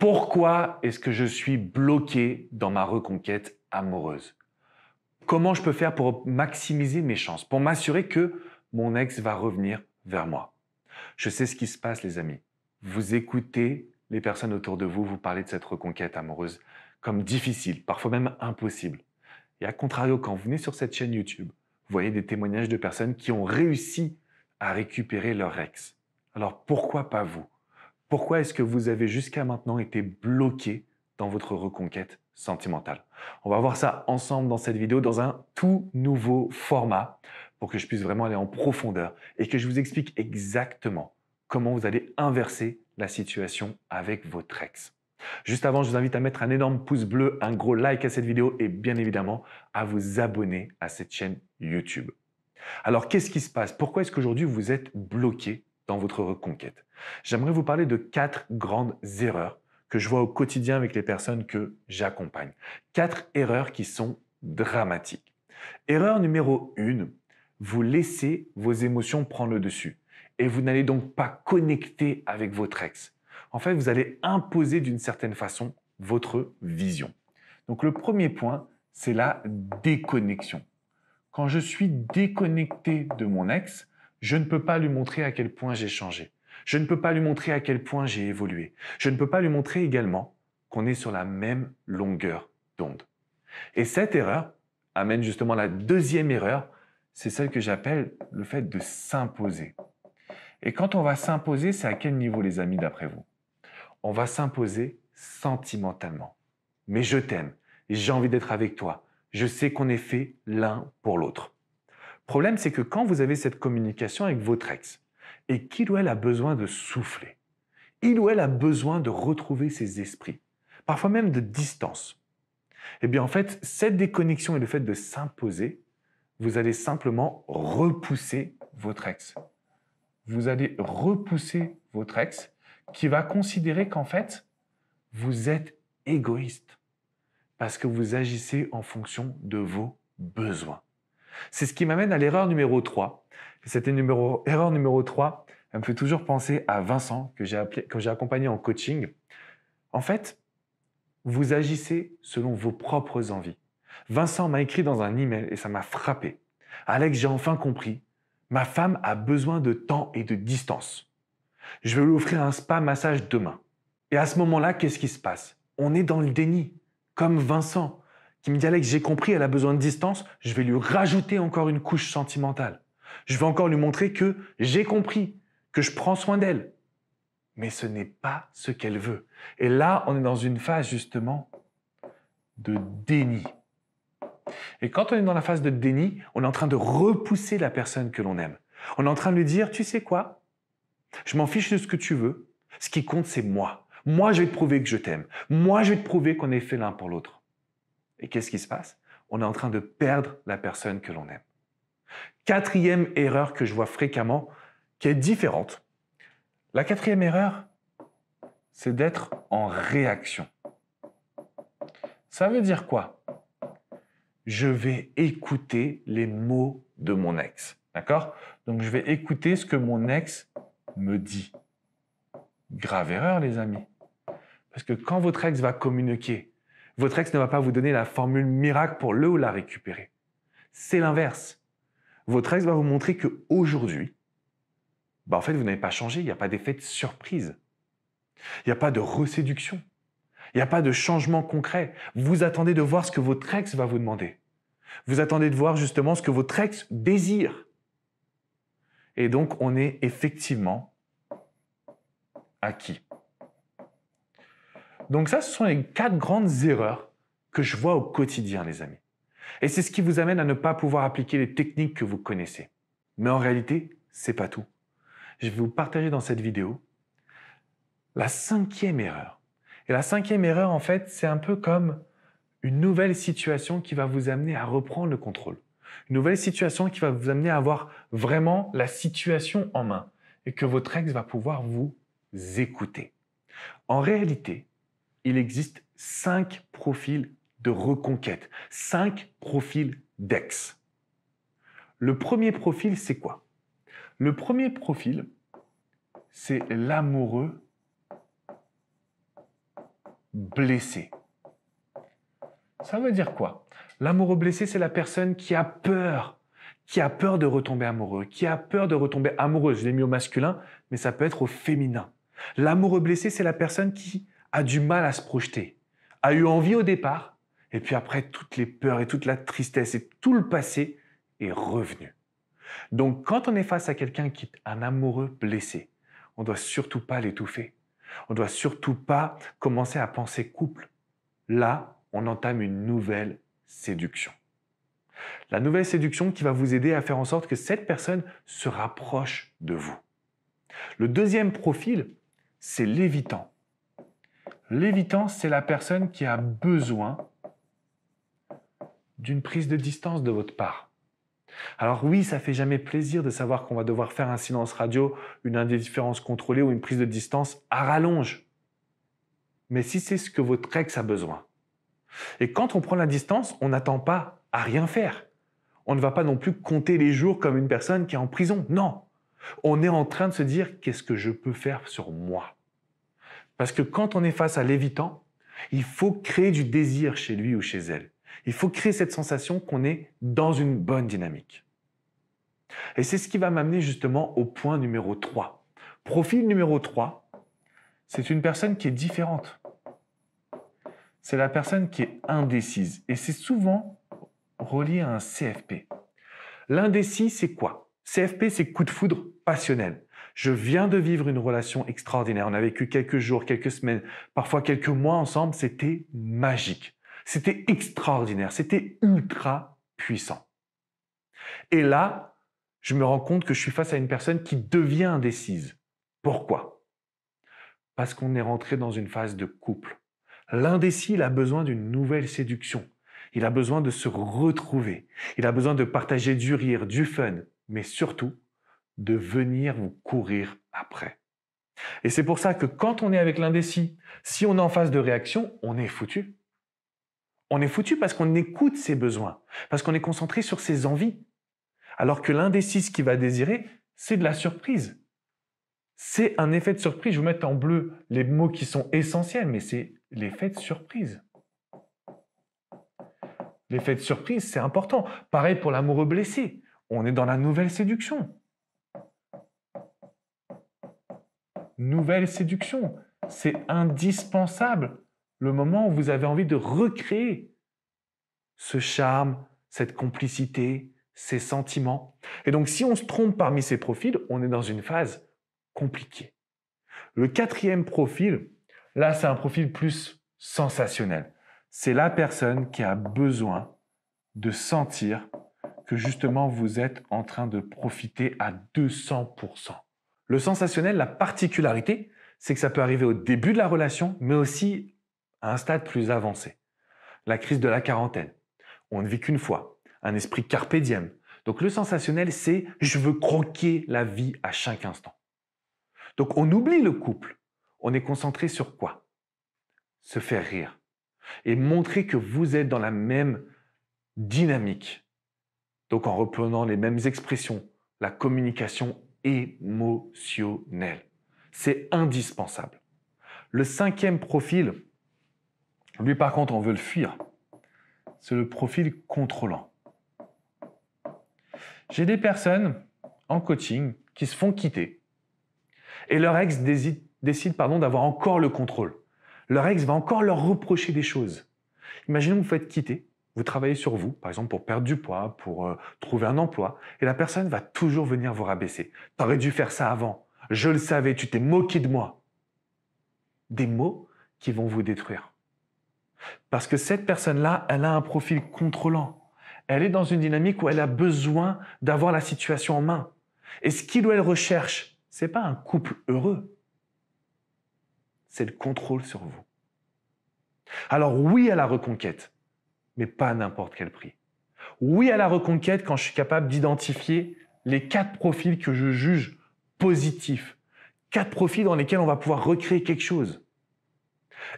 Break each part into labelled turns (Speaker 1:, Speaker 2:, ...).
Speaker 1: Pourquoi est-ce que je suis bloqué dans ma reconquête amoureuse Comment je peux faire pour maximiser mes chances, pour m'assurer que mon ex va revenir vers moi Je sais ce qui se passe, les amis. Vous écoutez les personnes autour de vous, vous parlez de cette reconquête amoureuse comme difficile, parfois même impossible. Et à contrario, quand vous venez sur cette chaîne YouTube, vous voyez des témoignages de personnes qui ont réussi à récupérer leur ex. Alors pourquoi pas vous pourquoi est-ce que vous avez jusqu'à maintenant été bloqué dans votre reconquête sentimentale On va voir ça ensemble dans cette vidéo, dans un tout nouveau format, pour que je puisse vraiment aller en profondeur et que je vous explique exactement comment vous allez inverser la situation avec votre ex. Juste avant, je vous invite à mettre un énorme pouce bleu, un gros like à cette vidéo et bien évidemment à vous abonner à cette chaîne YouTube. Alors qu'est-ce qui se passe Pourquoi est-ce qu'aujourd'hui vous êtes bloqué dans votre reconquête. J'aimerais vous parler de quatre grandes erreurs que je vois au quotidien avec les personnes que j'accompagne. Quatre erreurs qui sont dramatiques. Erreur numéro une, vous laissez vos émotions prendre le dessus et vous n'allez donc pas connecter avec votre ex. En fait, vous allez imposer d'une certaine façon votre vision. Donc le premier point, c'est la déconnexion. Quand je suis déconnecté de mon ex, je ne peux pas lui montrer à quel point j'ai changé. Je ne peux pas lui montrer à quel point j'ai évolué. Je ne peux pas lui montrer également qu'on est sur la même longueur d'onde. Et cette erreur amène justement la deuxième erreur, c'est celle que j'appelle le fait de s'imposer. Et quand on va s'imposer, c'est à quel niveau les amis d'après vous On va s'imposer sentimentalement. Mais je t'aime, j'ai envie d'être avec toi, je sais qu'on est fait l'un pour l'autre. Le problème, c'est que quand vous avez cette communication avec votre ex, et qu'il ou elle a besoin de souffler, il ou elle a besoin de retrouver ses esprits, parfois même de distance, et eh bien en fait, cette déconnexion et le fait de s'imposer, vous allez simplement repousser votre ex. Vous allez repousser votre ex qui va considérer qu'en fait, vous êtes égoïste parce que vous agissez en fonction de vos besoins. C'est ce qui m'amène à l'erreur numéro 3. Cette erreur numéro 3, elle me fait toujours penser à Vincent, que j'ai accompagné en coaching. En fait, vous agissez selon vos propres envies. Vincent m'a écrit dans un email et ça m'a frappé. Alex, j'ai enfin compris. Ma femme a besoin de temps et de distance. Je vais lui offrir un spa massage demain. Et à ce moment-là, qu'est-ce qui se passe On est dans le déni, comme Vincent qui me dit Alex, j'ai compris, elle a besoin de distance, je vais lui rajouter encore une couche sentimentale. Je vais encore lui montrer que j'ai compris, que je prends soin d'elle. Mais ce n'est pas ce qu'elle veut. Et là, on est dans une phase justement de déni. Et quand on est dans la phase de déni, on est en train de repousser la personne que l'on aime. On est en train de lui dire, tu sais quoi Je m'en fiche de ce que tu veux. Ce qui compte, c'est moi. Moi, je vais te prouver que je t'aime. Moi, je vais te prouver qu'on est fait l'un pour l'autre. Et qu'est-ce qui se passe On est en train de perdre la personne que l'on aime. Quatrième erreur que je vois fréquemment, qui est différente. La quatrième erreur, c'est d'être en réaction. Ça veut dire quoi Je vais écouter les mots de mon ex. D'accord Donc je vais écouter ce que mon ex me dit. Grave erreur, les amis. Parce que quand votre ex va communiquer votre ex ne va pas vous donner la formule miracle pour le ou la récupérer. C'est l'inverse. Votre ex va vous montrer que aujourd'hui, bah, en fait, vous n'avez pas changé, il n'y a pas d'effet de surprise. Il n'y a pas de reséduction. Il n'y a pas de changement concret. Vous attendez de voir ce que votre ex va vous demander. Vous attendez de voir justement ce que votre ex désire. Et donc, on est effectivement acquis. Donc ça, ce sont les quatre grandes erreurs que je vois au quotidien, les amis. Et c'est ce qui vous amène à ne pas pouvoir appliquer les techniques que vous connaissez. Mais en réalité, c'est pas tout. Je vais vous partager dans cette vidéo la cinquième erreur. Et la cinquième erreur, en fait, c'est un peu comme une nouvelle situation qui va vous amener à reprendre le contrôle. Une nouvelle situation qui va vous amener à avoir vraiment la situation en main et que votre ex va pouvoir vous écouter. En réalité, il existe cinq profils de reconquête, cinq profils d'ex. Le premier profil, c'est quoi Le premier profil, c'est l'amoureux blessé. Ça veut dire quoi L'amoureux blessé, c'est la personne qui a peur, qui a peur de retomber amoureux, qui a peur de retomber amoureuse. Je l'ai mis au masculin, mais ça peut être au féminin. L'amoureux blessé, c'est la personne qui a du mal à se projeter, a eu envie au départ, et puis après toutes les peurs et toute la tristesse et tout le passé est revenu. Donc quand on est face à quelqu'un qui est un amoureux blessé, on ne doit surtout pas l'étouffer. On ne doit surtout pas commencer à penser couple. Là, on entame une nouvelle séduction. La nouvelle séduction qui va vous aider à faire en sorte que cette personne se rapproche de vous. Le deuxième profil, c'est l'évitant. L'évitant, c'est la personne qui a besoin d'une prise de distance de votre part. Alors oui, ça fait jamais plaisir de savoir qu'on va devoir faire un silence radio, une indifférence contrôlée ou une prise de distance à rallonge. Mais si c'est ce que votre ex a besoin. Et quand on prend la distance, on n'attend pas à rien faire. On ne va pas non plus compter les jours comme une personne qui est en prison. Non. On est en train de se dire qu'est-ce que je peux faire sur moi parce que quand on est face à l'évitant, il faut créer du désir chez lui ou chez elle. Il faut créer cette sensation qu'on est dans une bonne dynamique. Et c'est ce qui va m'amener justement au point numéro 3. Profil numéro 3, c'est une personne qui est différente. C'est la personne qui est indécise. Et c'est souvent relié à un CFP. L'indécis, c'est quoi CFP, c'est coup de foudre passionnel. Je viens de vivre une relation extraordinaire. On a vécu quelques jours, quelques semaines, parfois quelques mois ensemble. C'était magique. C'était extraordinaire. C'était ultra puissant. Et là, je me rends compte que je suis face à une personne qui devient indécise. Pourquoi Parce qu'on est rentré dans une phase de couple. L'indécis, il a besoin d'une nouvelle séduction. Il a besoin de se retrouver. Il a besoin de partager du rire, du fun, mais surtout de venir vous courir après. Et c'est pour ça que quand on est avec l'indécis, si on est en phase de réaction, on est foutu. On est foutu parce qu'on écoute ses besoins, parce qu'on est concentré sur ses envies. Alors que l'indécis, ce qu'il va désirer, c'est de la surprise. C'est un effet de surprise. Je vous mets en bleu les mots qui sont essentiels, mais c'est l'effet de surprise. L'effet de surprise, c'est important. Pareil pour l'amoureux blessé. On est dans la nouvelle séduction. nouvelle séduction. C'est indispensable le moment où vous avez envie de recréer ce charme, cette complicité, ces sentiments. Et donc si on se trompe parmi ces profils, on est dans une phase compliquée. Le quatrième profil, là c'est un profil plus sensationnel. C'est la personne qui a besoin de sentir que justement vous êtes en train de profiter à 200%. Le sensationnel, la particularité, c'est que ça peut arriver au début de la relation, mais aussi à un stade plus avancé. La crise de la quarantaine. On ne vit qu'une fois. Un esprit carpe diem. Donc le sensationnel, c'est je veux croquer la vie à chaque instant. Donc on oublie le couple. On est concentré sur quoi Se faire rire. Et montrer que vous êtes dans la même dynamique. Donc en reprenant les mêmes expressions, la communication émotionnel. C'est indispensable. Le cinquième profil, lui par contre, on veut le fuir. C'est le profil contrôlant. J'ai des personnes en coaching qui se font quitter et leur ex décide d'avoir encore le contrôle. Leur ex va encore leur reprocher des choses. Imaginez, vous faites quitter vous travaillez sur vous, par exemple pour perdre du poids, pour euh, trouver un emploi, et la personne va toujours venir vous rabaisser. T'aurais dû faire ça avant. Je le savais, tu t'es moqué de moi. Des mots qui vont vous détruire. Parce que cette personne-là, elle a un profil contrôlant. Elle est dans une dynamique où elle a besoin d'avoir la situation en main. Et ce qu'il ou elle recherche, c'est pas un couple heureux. C'est le contrôle sur vous. Alors oui à la reconquête, mais pas n'importe quel prix. Oui à la reconquête quand je suis capable d'identifier les quatre profils que je juge positifs, quatre profils dans lesquels on va pouvoir recréer quelque chose.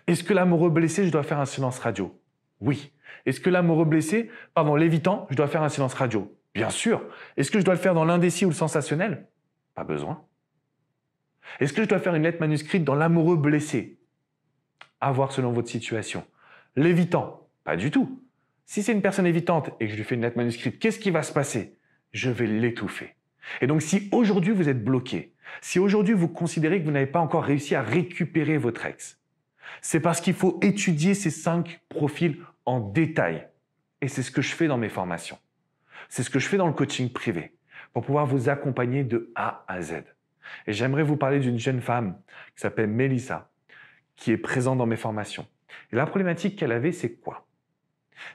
Speaker 1: Est-ce que l'amoureux blessé, je dois faire un silence radio Oui. Est-ce que l'amoureux blessé, pardon, l'évitant, je dois faire un silence radio Bien sûr. Est-ce que je dois le faire dans l'indécis ou le sensationnel Pas besoin. Est-ce que je dois faire une lettre manuscrite dans l'amoureux blessé À voir selon votre situation. L'évitant, pas du tout. Si c'est une personne évitante et que je lui fais une lettre manuscrite, qu'est-ce qui va se passer Je vais l'étouffer. Et donc si aujourd'hui vous êtes bloqué, si aujourd'hui vous considérez que vous n'avez pas encore réussi à récupérer votre ex, c'est parce qu'il faut étudier ces cinq profils en détail. Et c'est ce que je fais dans mes formations. C'est ce que je fais dans le coaching privé pour pouvoir vous accompagner de A à Z. Et j'aimerais vous parler d'une jeune femme qui s'appelle Melissa, qui est présente dans mes formations. Et la problématique qu'elle avait, c'est quoi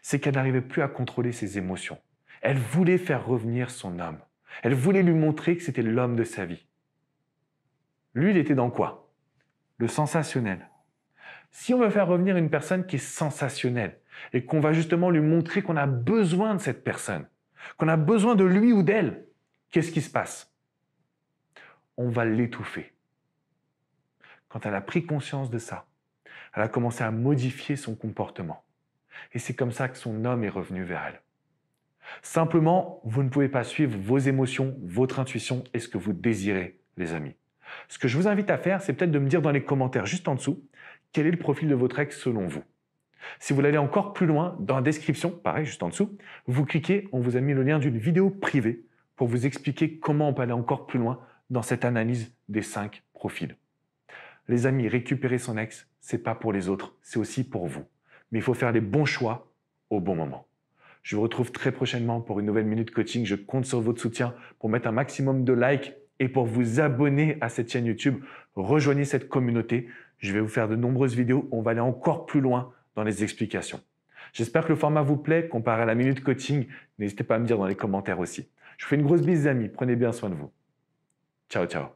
Speaker 1: c'est qu'elle n'arrivait plus à contrôler ses émotions. Elle voulait faire revenir son homme. Elle voulait lui montrer que c'était l'homme de sa vie. Lui, il était dans quoi Le sensationnel. Si on veut faire revenir une personne qui est sensationnelle et qu'on va justement lui montrer qu'on a besoin de cette personne, qu'on a besoin de lui ou d'elle, qu'est-ce qui se passe On va l'étouffer. Quand elle a pris conscience de ça, elle a commencé à modifier son comportement. Et c'est comme ça que son homme est revenu vers elle. Simplement, vous ne pouvez pas suivre vos émotions, votre intuition et ce que vous désirez, les amis. Ce que je vous invite à faire, c'est peut-être de me dire dans les commentaires juste en dessous quel est le profil de votre ex selon vous. Si vous voulez aller encore plus loin, dans la description, pareil, juste en dessous, vous cliquez, on vous a mis le lien d'une vidéo privée pour vous expliquer comment on peut aller encore plus loin dans cette analyse des cinq profils. Les amis, récupérer son ex, c'est pas pour les autres, c'est aussi pour vous mais il faut faire les bons choix au bon moment. Je vous retrouve très prochainement pour une nouvelle minute coaching. Je compte sur votre soutien pour mettre un maximum de likes et pour vous abonner à cette chaîne YouTube. Rejoignez cette communauté. Je vais vous faire de nombreuses vidéos. On va aller encore plus loin dans les explications. J'espère que le format vous plaît. Comparé à la minute coaching, n'hésitez pas à me dire dans les commentaires aussi. Je vous fais une grosse bise, amis. Prenez bien soin de vous. Ciao, ciao.